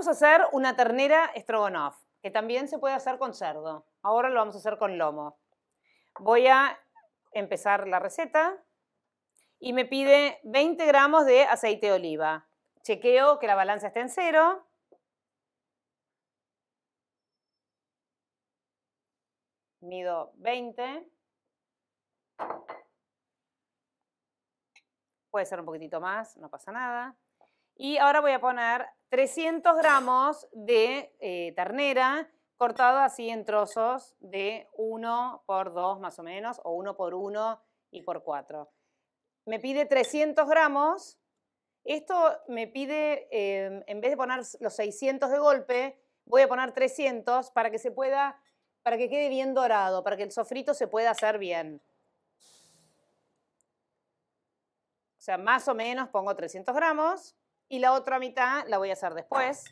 vamos a hacer una ternera stroganoff, que también se puede hacer con cerdo. Ahora lo vamos a hacer con lomo. Voy a empezar la receta y me pide 20 gramos de aceite de oliva. Chequeo que la balanza esté en cero. Mido 20. Puede ser un poquitito más, no pasa nada. Y ahora voy a poner 300 gramos de eh, ternera cortado así en trozos de 1 por 2 más o menos, o 1 por 1 y por 4. Me pide 300 gramos. Esto me pide, em, en vez de poner los 600 de golpe, voy a poner 300 para que se pueda, para que quede bien dorado, para que el sofrito se pueda hacer bien. O sea, más o menos pongo 300 gramos. Y la otra mitad la voy a hacer después.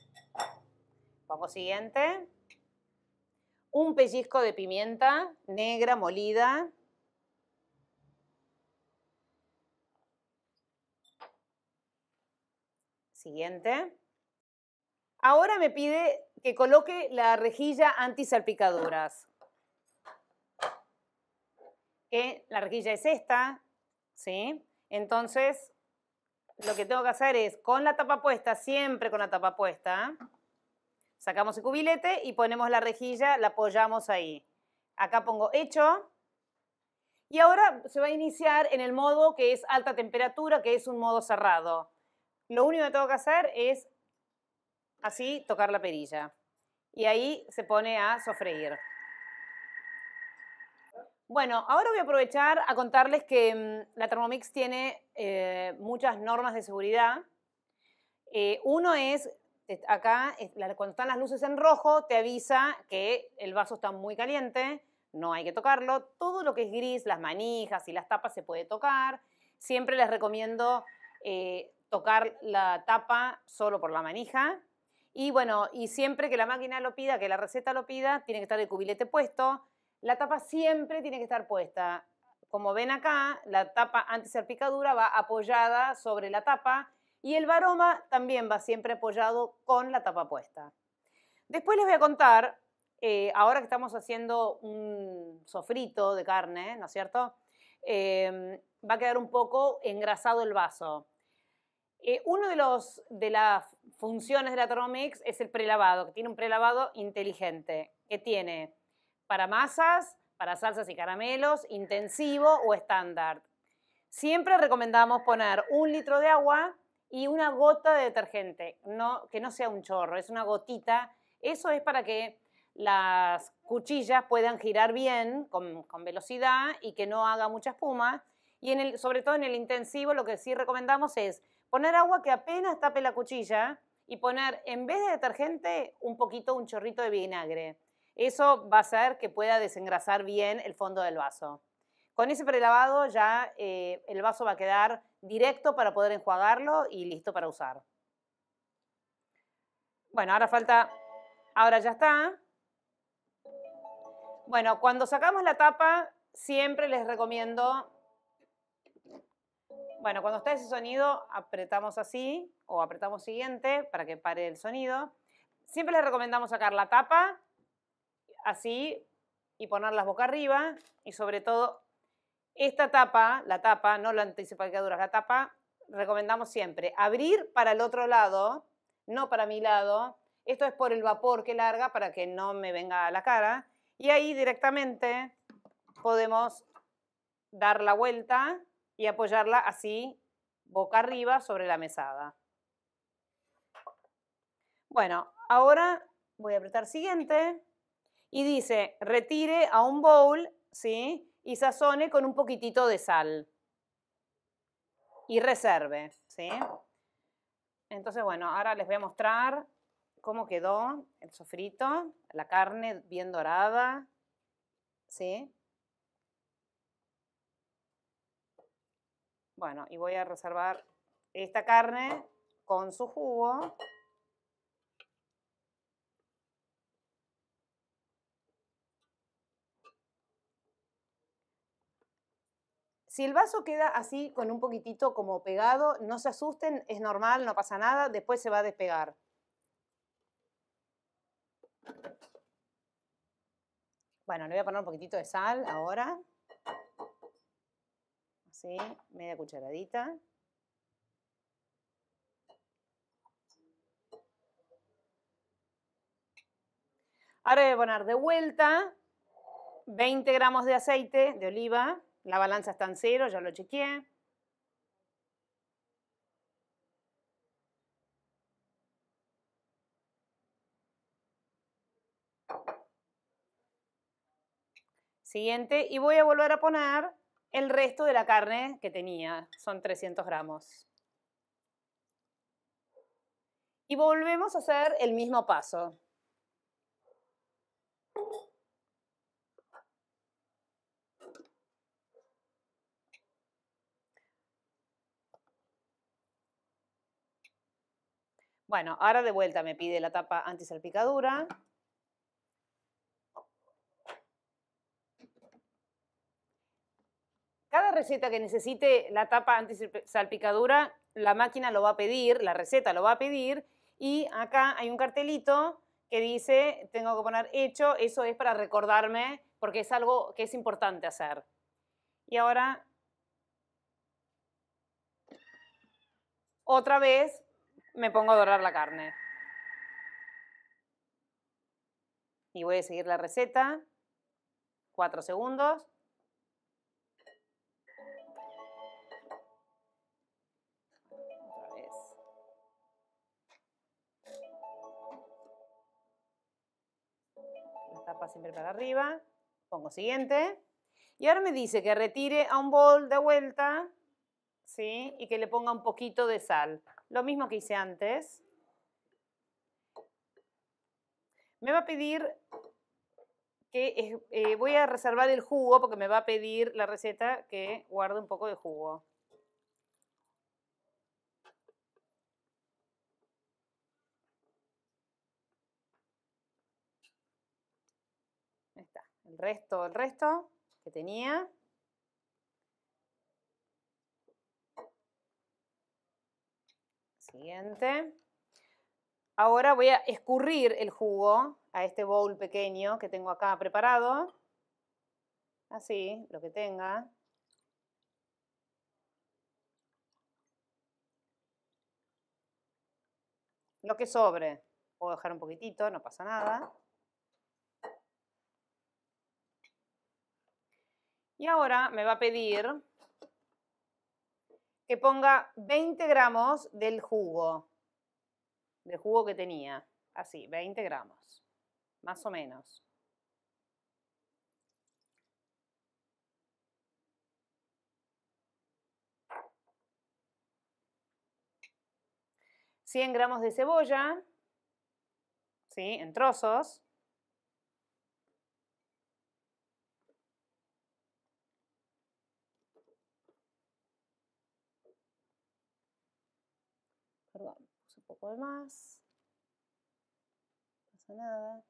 Pongo siguiente. Un pellizco de pimienta negra molida. Siguiente. Ahora me pide que coloque la rejilla salpicaduras. Que eh, la rejilla es esta, ¿sí? Entonces lo que tengo que hacer es, con la tapa puesta, siempre con la tapa puesta, sacamos el cubilete y ponemos la rejilla, la apoyamos ahí. Acá pongo hecho. Y ahora se va a iniciar en el modo que es alta temperatura, que es un modo cerrado. Lo único que tengo que hacer es así tocar la perilla. Y ahí se pone a sofreír. Bueno, ahora voy a aprovechar a contarles que mm, la Thermomix tiene eh, muchas normas de seguridad. Eh, uno es, acá, cuando están las luces en rojo, te avisa que el vaso está muy caliente, no hay que tocarlo. Todo lo que es gris, las manijas y las tapas se puede tocar. Siempre les recomiendo eh, tocar la tapa solo por la manija. Y bueno, y siempre que la máquina lo pida, que la receta lo pida, tiene que estar el cubilete puesto. La tapa siempre tiene que estar puesta. Como ven acá, la tapa antiserpicadura va apoyada sobre la tapa y el varoma también va siempre apoyado con la tapa puesta. Después les voy a contar, eh, ahora que estamos haciendo un sofrito de carne, ¿no es cierto? Em, va a quedar un poco engrasado el vaso. Una eh, uno de, los, de las funciones de la Thermomix es el prelavado, que tiene un prelavado inteligente, que tiene para masas, para salsas y caramelos, intensivo o estándar. Siempre recomendamos poner un litro de agua y una gota de detergente, no, que no sea un chorro, es una gotita. Eso es para que las cuchillas puedan girar bien, con, velocidad y que no haga mucha espuma. Y sobre todo en el intensivo lo que sí recomendamos es poner agua que apenas tape la cuchilla y poner en vez de detergente un poquito, un chorrito de vinagre. Eso va a hacer que pueda desengrasar bien el fondo del vaso. Con ese prelavado ya eh, el vaso va a quedar directo para poder enjuagarlo y listo para usar. Bueno, ahora falta... Ahora ya está. Bueno, cuando sacamos la tapa, siempre les recomiendo... Bueno, cuando está ese sonido, apretamos así o apretamos siguiente para que pare el sonido. Siempre les recomendamos sacar la tapa así y ponerlas boca arriba y sobre todo esta tapa, la tapa, no la dura la tapa, recomendamos siempre abrir para el otro lado, no para mi lado. Esto es por el vapor que larga para que no me venga a la cara. Y ahí directamente podemos dar la vuelta y apoyarla así, boca arriba, sobre la mesada. Bueno, ahora voy a apretar siguiente y dice, retire a un bowl, ¿sí? Y sazone con un poquitito de sal. Y reserve, ¿sí? Entonces, bueno, ahora les voy a mostrar cómo quedó el sofrito, la carne bien dorada, ¿sí? Bueno, y voy a reservar esta carne con su jugo. Si el vaso queda así con un poquitito como pegado, no se asusten, es normal, no pasa nada, después se va a despegar. Bueno, le voy a poner un poquitito de sal ahora. Así, media cucharadita. Ahora voy a poner de vuelta 20 gramos de aceite de oliva. La balanza está en cero, ya lo chequeé. Siguiente, y voy a volver a poner el resto de la carne que tenía, son 300 gramos. Y volvemos a hacer el mismo paso. Bueno, ahora de vuelta me pide la tapa antisalpicadura. Cada receta que necesite la tapa antisalpicadura, la máquina lo va a pedir, la receta lo va a pedir, y acá hay un cartelito que dice, tengo que poner hecho, eso es para recordarme, porque es algo que es importante hacer. Y ahora, otra vez, me pongo a dorar la carne. Y voy a seguir la receta. Cuatro segundos. La tapa siempre para arriba. Pongo siguiente. Y ahora me dice que retire a un bol de vuelta, ¿sí? Y que le ponga un poquito de sal lo mismo que hice antes. Me va a pedir que eh, eh, voy a reservar el jugo porque me va a pedir la receta que guarde un poco de jugo. Ahí está, el resto, el resto que tenía. Siguiente. Ahora voy a escurrir el jugo a este bowl pequeño que tengo acá preparado. Así, lo que tenga. Lo que sobre. Puedo dejar un poquitito, no pasa nada. Y ahora me va a pedir que ponga 20 gramos del jugo, del jugo que tenía, así, 20 gramos, más o menos. ...100 gramos de cebolla... ¿sí? en trozos... poco más. pasa nada.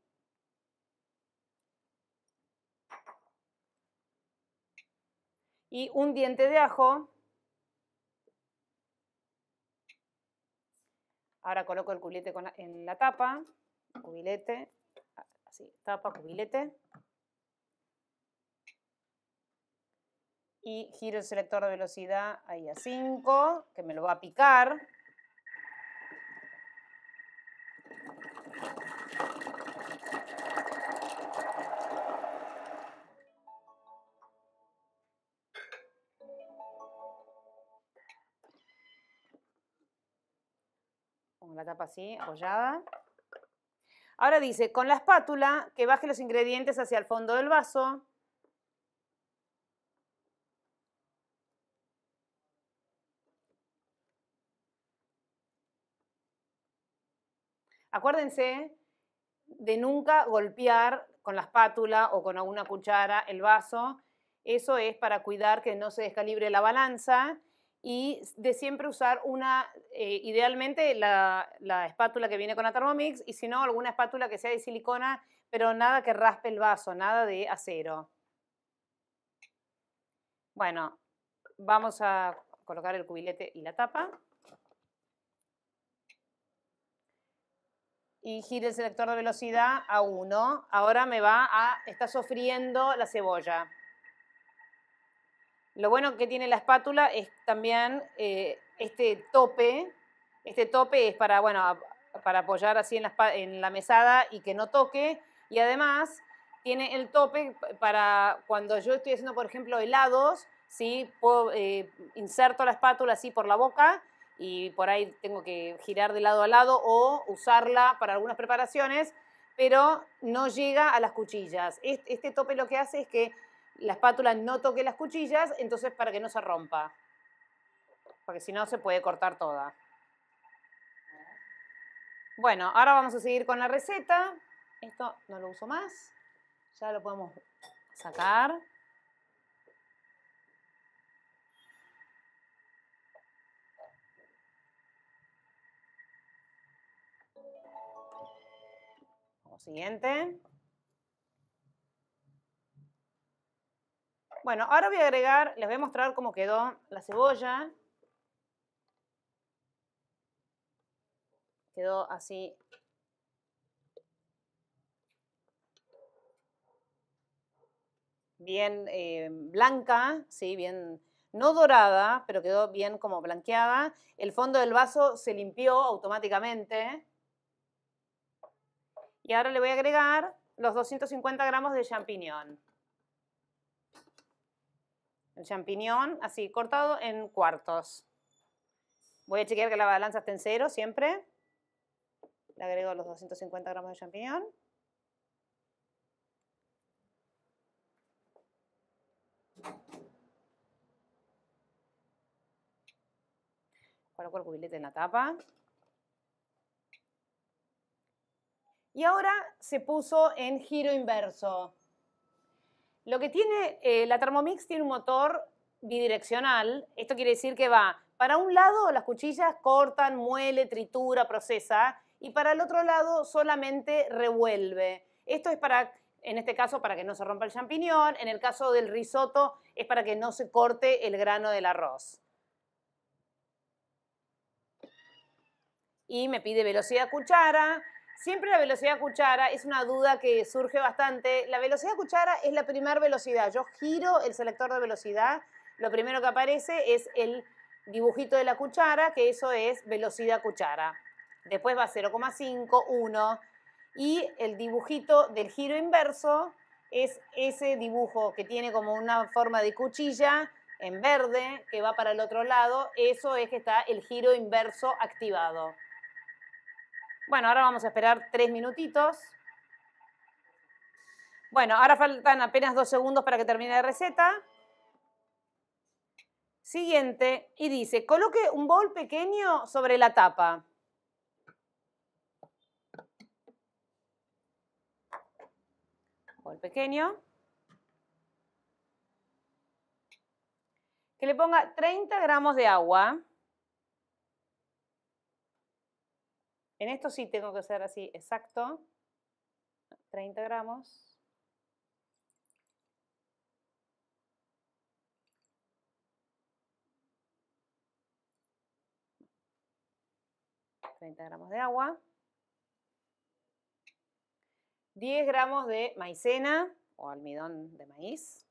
Y un diente de ajo. Ahora coloco el cubilete en la tapa. Cubilete. Así, tapa, cubilete. y giro el selector de velocidad ahí a 5, que me lo va a picar. tapa así, apoyada. Ahora dice, con la espátula, que baje los ingredientes hacia el fondo del vaso. Acuérdense de nunca golpear con la espátula o con alguna cuchara el vaso. Eso es para cuidar que no se descalibre la balanza y de siempre usar una, eh, idealmente la, la, espátula que viene con la Thermomix y si no, alguna espátula que sea de silicona, pero nada que raspe el vaso, nada de acero. Bueno, vamos a colocar el cubilete y la tapa. Y gire el selector de velocidad a 1. Ahora me va a, está sofriendo la cebolla. Lo bueno que tiene la espátula es también eh, este tope. Este tope es para, bueno, para apoyar así en la, mesada y que no toque. Y además tiene el tope para cuando yo estoy haciendo, por ejemplo, helados, ¿sí? Eh, inserto la espátula así por la boca y por ahí tengo que girar de lado a lado o usarla para algunas preparaciones, pero no llega a las cuchillas. este tope lo que hace es que la espátula no toque las cuchillas, entonces para que no se rompa. Porque si no se puede cortar toda. Bueno, ahora vamos a seguir con la receta. Esto no lo uso más. Ya lo podemos sacar. siguiente. Bueno, ahora voy a agregar, les voy a mostrar cómo quedó la cebolla. Quedó así. Bien eh, blanca, sí, bien no dorada, pero quedó bien como blanqueada. El fondo del vaso se limpió automáticamente. Y ahora le voy a agregar los 250 gramos de champiñón el champiñón, así cortado en cuartos. Voy a chequear que la balanza esté en cero siempre. Le agrego los 250 gramos de champiñón. Coloco el cubilete en la tapa. Y ahora se puso en giro inverso. Lo que tiene, eh, la Thermomix tiene un motor bidireccional, esto quiere decir que va para un lado las cuchillas cortan, muele, tritura, procesa, y para el otro lado solamente revuelve. Esto es para, en este caso, para que no se rompa el champiñón, en el caso del risotto es para que no se corte el grano del arroz. Y me pide velocidad cuchara, Siempre la velocidad cuchara es una duda que surge bastante. La velocidad cuchara es la primera velocidad. Yo giro el selector de velocidad, lo primero que aparece es el dibujito de la cuchara, que eso es velocidad cuchara. Después va 0,5, 1. Y el dibujito del giro inverso es ese dibujo que tiene como una forma de cuchilla en verde que va para el otro lado. Eso es que está el giro inverso activado. Bueno, ahora vamos a esperar tres minutitos. Bueno, ahora faltan apenas dos segundos para que termine la receta. Siguiente, y dice, coloque un bol pequeño sobre la tapa. Bol pequeño. Que le ponga 30 gramos de agua. En esto sí tengo que ser así, exacto. 30 gramos. ...30 gramos de agua... ...10 gramos de maicena... ...o almidón de maíz...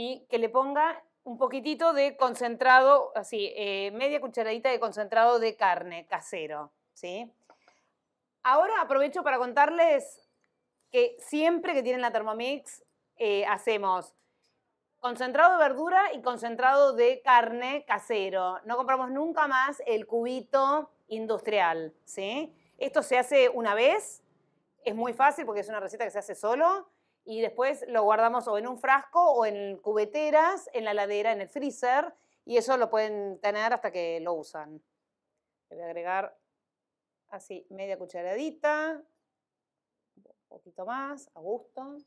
y que le ponga un poquitito de concentrado, así, eh, media cucharadita de concentrado de carne casero, ¿sí? Ahora aprovecho para contarles que siempre que tienen la Thermomix eh, hacemos concentrado de verdura y concentrado de carne casero. No compramos nunca más el cubito industrial, ¿sí? Esto se hace una vez, es muy fácil porque es una receta que se hace solo y después lo guardamos o en un frasco o en cubeteras, en la ladera, en el freezer, y eso lo pueden tener hasta que lo usan. Le voy a agregar así media cucharadita, un poquito más, a gusto.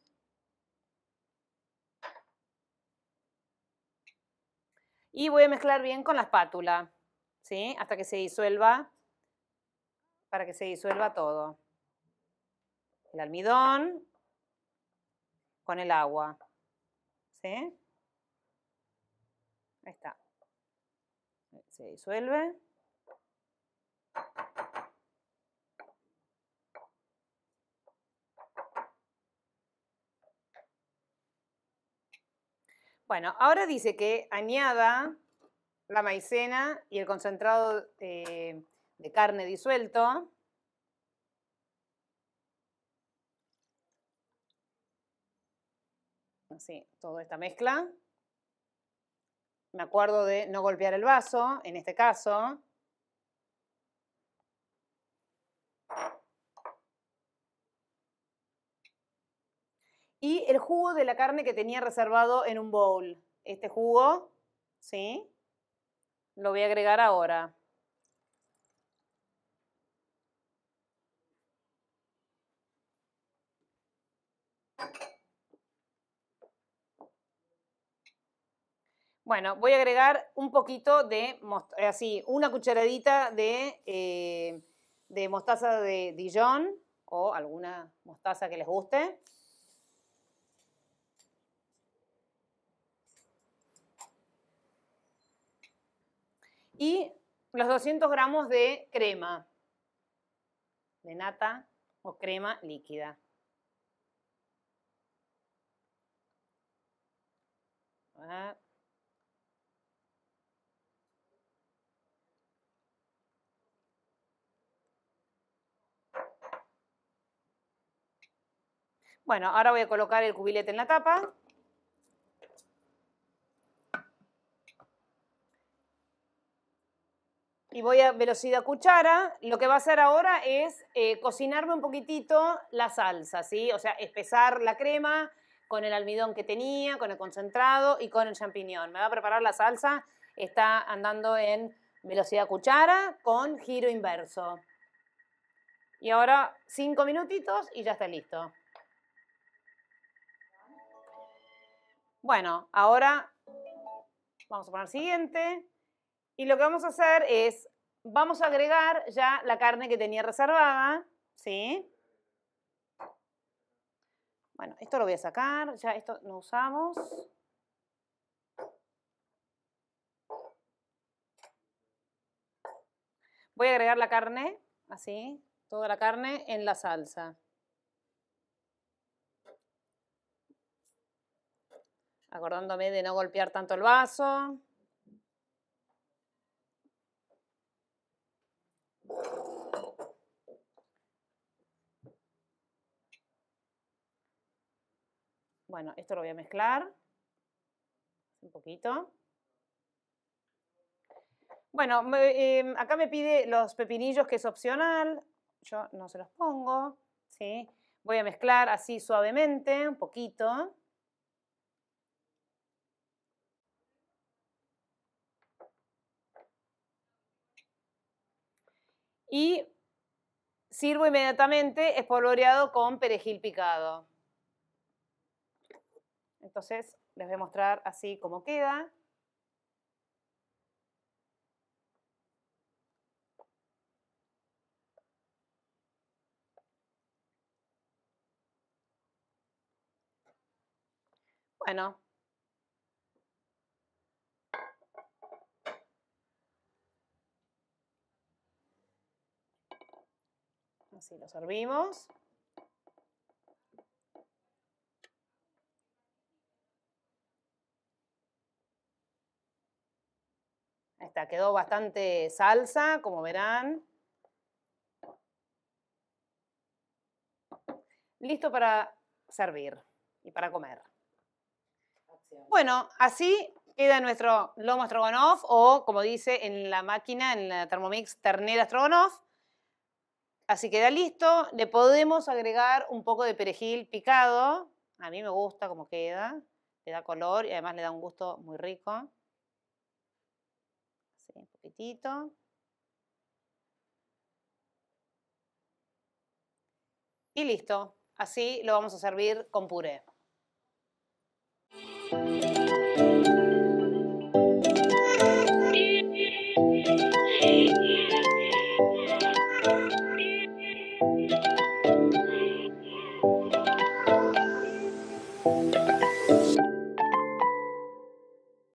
Y voy a mezclar bien con la espátula, ¿sí? Hasta que se disuelva, para que se disuelva todo. El almidón, con el agua. ¿Sí? está. Se disuelve. Bueno, ahora dice que añada la maicena y el concentrado eh, de carne disuelto. Sí, toda esta mezcla. Me acuerdo de no golpear el vaso, en este caso. Y el jugo de la carne que tenía reservado en un bowl. Este jugo, ¿sí? Lo voy a agregar ahora. Bueno, voy a agregar un poquito de, eh, así, una cucharadita eh, de, mostaza de Dijon o alguna mostaza que les guste. Y los 200 gramos de crema, de nata o crema líquida. Ah. Bueno, ahora voy a colocar el cubilete en la tapa. y voy a velocidad cuchara, lo que va a hacer ahora es eh, cocinarme un poquitito la salsa, ¿sí? O sea, espesar la crema con el almidón que tenía, con el concentrado y con el champiñón. Me va a preparar la salsa, está andando en velocidad cuchara con giro inverso. Y ahora cinco minutitos y ya está listo. Bueno, ahora vamos a poner siguiente. Y lo que vamos a hacer es, vamos a agregar ya la carne que tenía reservada, ¿sí? Bueno, esto lo voy a sacar, ya esto no usamos. Voy a agregar la carne, así, toda la carne en la salsa. acordándome de no golpear tanto el vaso. Bueno, esto lo voy a mezclar un poquito. Bueno, em, acá me pide los pepinillos que es opcional. Yo no se los pongo, ¿sí? Voy a mezclar así suavemente, un poquito. y sirvo inmediatamente espolvoreado con perejil picado. Entonces les voy a mostrar así como queda. Bueno, Así lo servimos. Ahí está, quedó bastante salsa, como verán. Listo para servir y para comer. Bueno, así queda nuestro lomo strogonoff o, como dice en la máquina, en la Thermomix, ternera strogonoff. Así queda listo. Le podemos agregar un poco de perejil picado. A mí me gusta como queda. Le da color y además le da un gusto muy rico. Así, un poquitito. Y listo. Así lo vamos a servir con puré.